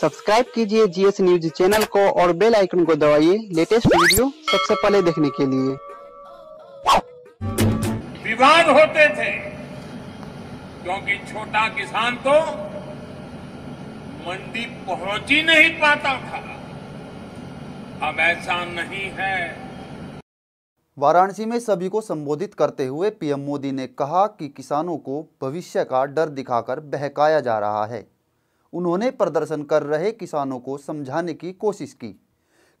subscribe कीजिए GS news channel को और बेल आइकन को दबाइए लेटेस्ट वीडियो सबसे पहले देखने के लिए विवाद होते थे क्योंकि छोटा किसान तो मंडी पहुंच ही नहीं पाता था अब ऐसा नहीं है वाराणसी में सभी को संबोधित करते हुए पीएम मोदी ने कहा कि किसानों को भविष्य का डर दिखाकर बहकाया जा रहा है उन्होंने प्रदर्शन कर रहे किसानों को समझाने की कोशिश की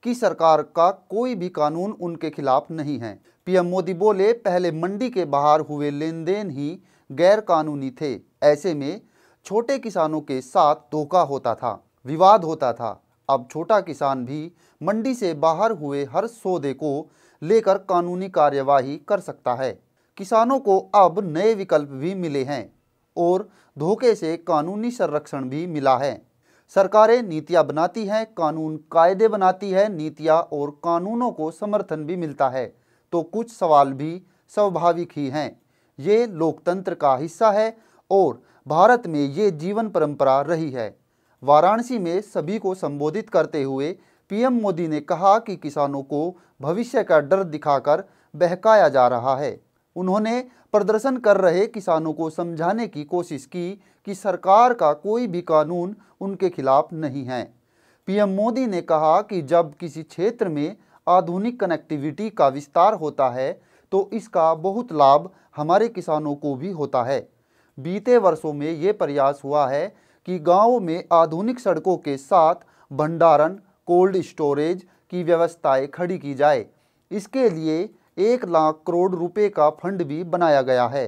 कि सरकार का कोई भी कानून उनके खिलाफ नहीं है पीएम मोदी बोले पहले मंडी के बाहर हुए लेन देन ही गैर कानूनी थे ऐसे में छोटे किसानों के साथ धोखा होता था विवाद होता था अब छोटा किसान भी मंडी से बाहर हुए हर सौदे को लेकर कानूनी कार्यवाही कर सकता है किसानों को अब नए विकल्प भी मिले हैं और धोखे से कानूनी संरक्षण भी मिला है सरकारें नीतियां बनाती हैं कानून कायदे बनाती है नीतियां और कानूनों को समर्थन भी मिलता है तो कुछ सवाल भी स्वाभाविक ही हैं ये लोकतंत्र का हिस्सा है और भारत में ये जीवन परंपरा रही है वाराणसी में सभी को संबोधित करते हुए पीएम मोदी ने कहा कि किसानों को भविष्य का डर दिखाकर बहकाया जा रहा है उन्होंने प्रदर्शन कर रहे किसानों को समझाने की कोशिश की कि सरकार का कोई भी कानून उनके खिलाफ नहीं है पीएम मोदी ने कहा कि जब किसी क्षेत्र में आधुनिक कनेक्टिविटी का विस्तार होता है तो इसका बहुत लाभ हमारे किसानों को भी होता है बीते वर्षों में ये प्रयास हुआ है कि गाँव में आधुनिक सड़कों के साथ भंडारण कोल्ड स्टोरेज की व्यवस्थाएं खड़ी की जाए इसके लिए एक लाख करोड़ रुपए का फंड भी बनाया गया है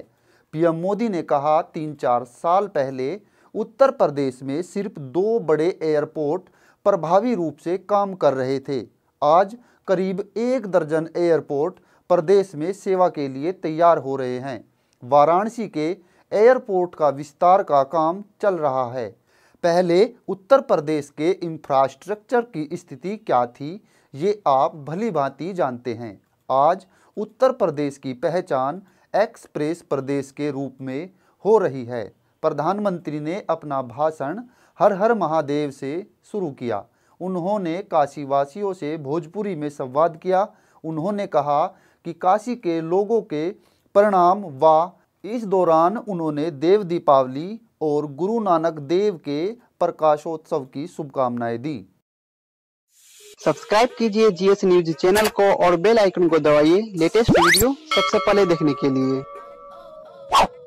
पीएम मोदी ने कहा तीन चार साल पहले उत्तर प्रदेश में सिर्फ दो बड़े एयरपोर्ट प्रभावी रूप से काम कर रहे थे आज करीब एक दर्जन एयरपोर्ट प्रदेश में सेवा के लिए तैयार हो रहे हैं वाराणसी के एयरपोर्ट का विस्तार का काम चल रहा है पहले उत्तर प्रदेश के इंफ्रास्ट्रक्चर की स्थिति क्या थी ये आप भली भांति जानते हैं आज उत्तर प्रदेश की पहचान एक्सप्रेस प्रदेश के रूप में हो रही है प्रधानमंत्री ने अपना भाषण हर हर महादेव से शुरू किया उन्होंने काशीवासियों से भोजपुरी में संवाद किया उन्होंने कहा कि काशी के लोगों के प्रणाम व इस दौरान उन्होंने देव दीपावली और गुरु नानक देव के प्रकाशोत्सव की शुभकामनाएं दी सब्सक्राइब कीजिए जीएस न्यूज चैनल को और बेल आइकन को दबाइए लेटेस्ट वीडियो सबसे पहले देखने के लिए